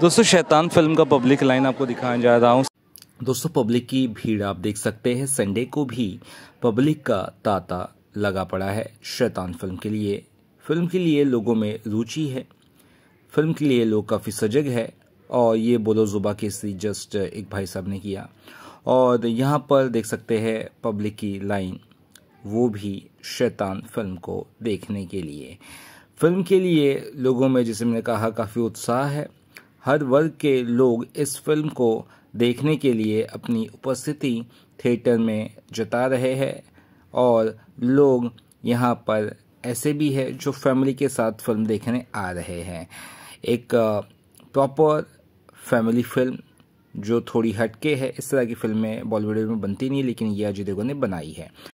दोस्तों शैतान फिल्म का पब्लिक लाइन आपको दिखाने जा रहा हूँ दोस्तों पब्लिक की भीड़ आप देख सकते हैं संडे को भी पब्लिक का ताता लगा पड़ा है शैतान फिल्म के लिए फिल्म के लिए लोगों में रुचि है फिल्म के लिए लोग काफ़ी सजग है और ये बोलो जुबा के सी जस्ट एक भाई साहब ने किया और यहाँ पर देख सकते हैं पब्लिक की लाइन वो भी शैतान फिल्म को देखने के लिए फिल्म के लिए लोगों में जैसे मैंने कहा काफ़ी उत्साह है हर वर्ग के लोग इस फिल्म को देखने के लिए अपनी उपस्थिति थिएटर में जता रहे हैं और लोग यहाँ पर ऐसे भी है जो फैमिली के साथ फिल्म देखने आ रहे हैं एक प्रॉपर फैमिली फिल्म जो थोड़ी हटके है इस तरह की फिल्में बॉलीवुड में बनती नहीं लेकिन ये अजय देवगन ने बनाई है